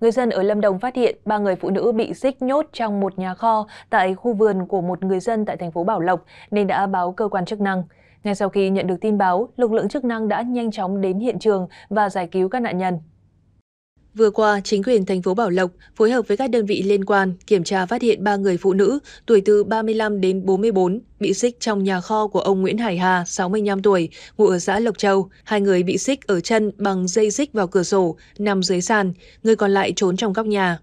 Người dân ở Lâm Đồng phát hiện ba người phụ nữ bị xích nhốt trong một nhà kho tại khu vườn của một người dân tại thành phố Bảo Lộc nên đã báo cơ quan chức năng. Ngay sau khi nhận được tin báo, lực lượng chức năng đã nhanh chóng đến hiện trường và giải cứu các nạn nhân. Vừa qua, chính quyền thành phố Bảo Lộc phối hợp với các đơn vị liên quan kiểm tra phát hiện 3 người phụ nữ tuổi từ 35 đến 44 bị xích trong nhà kho của ông Nguyễn Hải Hà, 65 tuổi, ngụ ở xã Lộc Châu. Hai người bị xích ở chân bằng dây xích vào cửa sổ, nằm dưới sàn, người còn lại trốn trong góc nhà.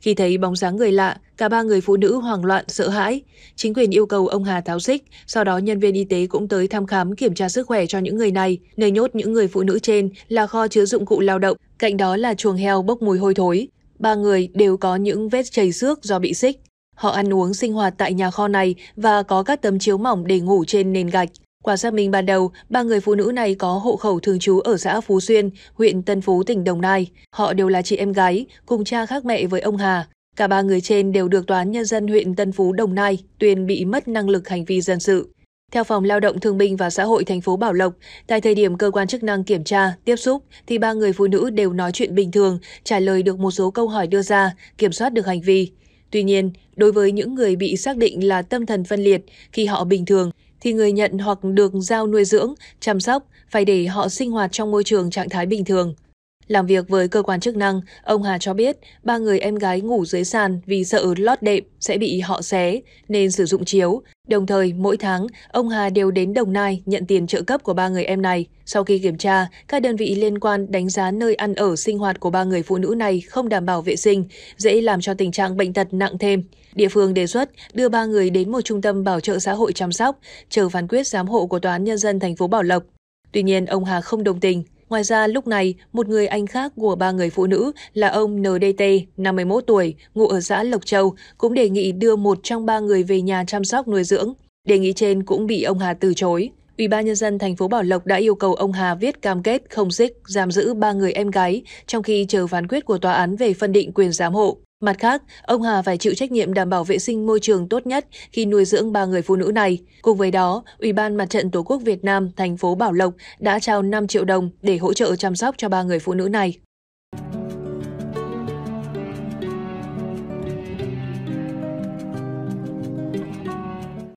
Khi thấy bóng dáng người lạ, cả ba người phụ nữ hoảng loạn sợ hãi. Chính quyền yêu cầu ông Hà tháo xích, sau đó nhân viên y tế cũng tới thăm khám kiểm tra sức khỏe cho những người này. Nơi nhốt những người phụ nữ trên là kho chứa dụng cụ lao động Cạnh đó là chuồng heo bốc mùi hôi thối. Ba người đều có những vết chảy xước do bị xích. Họ ăn uống sinh hoạt tại nhà kho này và có các tấm chiếu mỏng để ngủ trên nền gạch. Qua xác minh ban đầu, ba người phụ nữ này có hộ khẩu thường trú ở xã Phú Xuyên, huyện Tân Phú, tỉnh Đồng Nai. Họ đều là chị em gái, cùng cha khác mẹ với ông Hà. Cả ba người trên đều được Toán Nhân dân huyện Tân Phú, Đồng Nai tuyên bị mất năng lực hành vi dân sự. Theo Phòng Lao động Thương binh và Xã hội thành phố Bảo Lộc, tại thời điểm cơ quan chức năng kiểm tra, tiếp xúc thì ba người phụ nữ đều nói chuyện bình thường, trả lời được một số câu hỏi đưa ra, kiểm soát được hành vi. Tuy nhiên, đối với những người bị xác định là tâm thần phân liệt khi họ bình thường thì người nhận hoặc được giao nuôi dưỡng, chăm sóc phải để họ sinh hoạt trong môi trường trạng thái bình thường. Làm việc với cơ quan chức năng, ông Hà cho biết ba người em gái ngủ dưới sàn vì sợ lót đệm sẽ bị họ xé nên sử dụng chiếu. Đồng thời, mỗi tháng, ông Hà đều đến Đồng Nai nhận tiền trợ cấp của ba người em này. Sau khi kiểm tra, các đơn vị liên quan đánh giá nơi ăn ở sinh hoạt của ba người phụ nữ này không đảm bảo vệ sinh, dễ làm cho tình trạng bệnh tật nặng thêm. Địa phương đề xuất đưa ba người đến một trung tâm bảo trợ xã hội chăm sóc, chờ phán quyết giám hộ của Tòa án Nhân dân thành phố Bảo Lộc. Tuy nhiên, ông Hà không đồng tình, Ngoài ra, lúc này, một người anh khác của ba người phụ nữ là ông NDT, 51 tuổi, ngụ ở xã Lộc Châu, cũng đề nghị đưa một trong ba người về nhà chăm sóc nuôi dưỡng. Đề nghị trên cũng bị ông Hà từ chối. Ủy ban nhân dân thành phố Bảo Lộc đã yêu cầu ông Hà viết cam kết không xích, giam giữ ba người em gái trong khi chờ phán quyết của tòa án về phân định quyền giám hộ. Mặt khác, ông Hà phải chịu trách nhiệm đảm bảo vệ sinh môi trường tốt nhất khi nuôi dưỡng ba người phụ nữ này. Cùng với đó, Ủy ban Mặt trận Tổ quốc Việt Nam thành phố Bảo Lộc đã trao 5 triệu đồng để hỗ trợ chăm sóc cho ba người phụ nữ này.